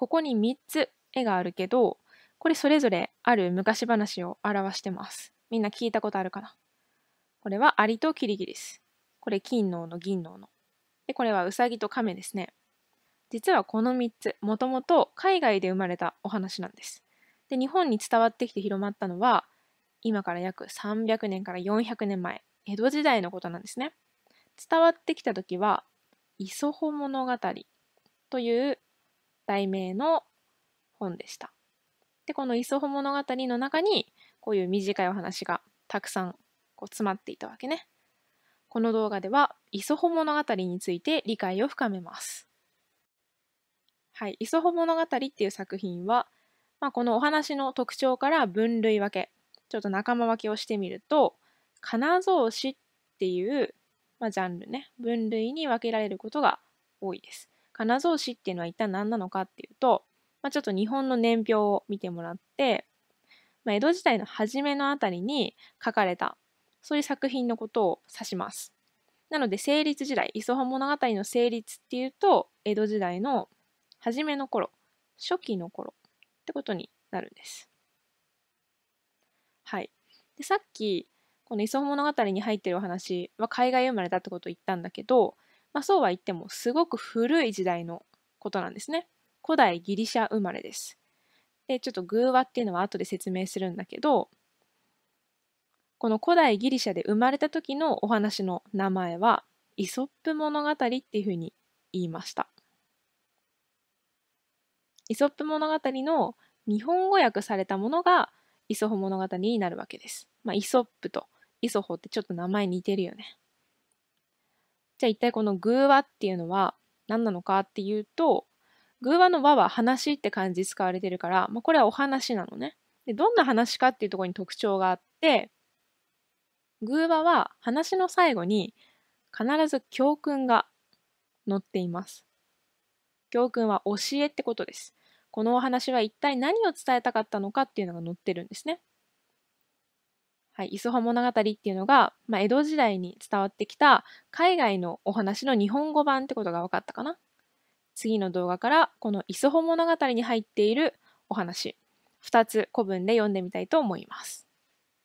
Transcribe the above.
ここに3つ絵があるけど、これそれぞれある昔話を表してます。みんな聞いたことあるかなこれはアリとキリギリス。これ金のの銀のの。で、これはウサギと亀ですね。実はこの3つ、もともと海外で生まれたお話なんです。で、日本に伝わってきて広まったのは、今から約300年から400年前、江戸時代のことなんですね。伝わってきた時は、磯穂物語という題名の本でした。で、この磯穂物語の中に、こういう短いお話がたくさんこう詰まっていたわけね。この動画では、磯ソ物語について理解を深めます。はい、磯ソ物語っていう作品は、まあ、このお話の特徴から分類分け、ちょっと仲間分けをしてみると、金蔵子」っていう、まあ、ジャンルね、分類に分けられることが多いです。花蔵師っていうのは一体何なのかっていうと、まあ、ちょっと日本の年表を見てもらって、まあ、江戸時代の初めのあたりに書かれたそういう作品のことを指します。なので成立時代磯葉物語の成立っていうと江戸時代の初めの頃初期の頃ってことになるんです。はい。でさっきこの磯物語に入ってるお話は海外生まれだってことを言ったんだけどまあ、そうは言ってもすごく古い時代のことなんですね。古代ギリシャ生まれです。で、ちょっと寓話っていうのは後で説明するんだけど、この古代ギリシャで生まれた時のお話の名前はイソップ物語っていうふうに言いました。イソップ物語の日本語訳されたものがイソホ物語になるわけです。まあ、イソップとイソホってちょっと名前似てるよね。じゃあ一体この偶話っていうのは何なのかっていうと、偶話の和は話って漢字使われてるから、まあ、これはお話なのね。で、どんな話かっていうところに特徴があって、偶話は話の最後に必ず教訓が載っています。教訓は教えってことです。このお話は一体何を伝えたかったのかっていうのが載ってるんですね。はい、磯穂物語っていうのが、まあ、江戸時代に伝わってきた海外のお話の日本語版ってことが分かったかな次の動画からこの磯穂物語に入っているお話2つ古文で読んでみたいと思います。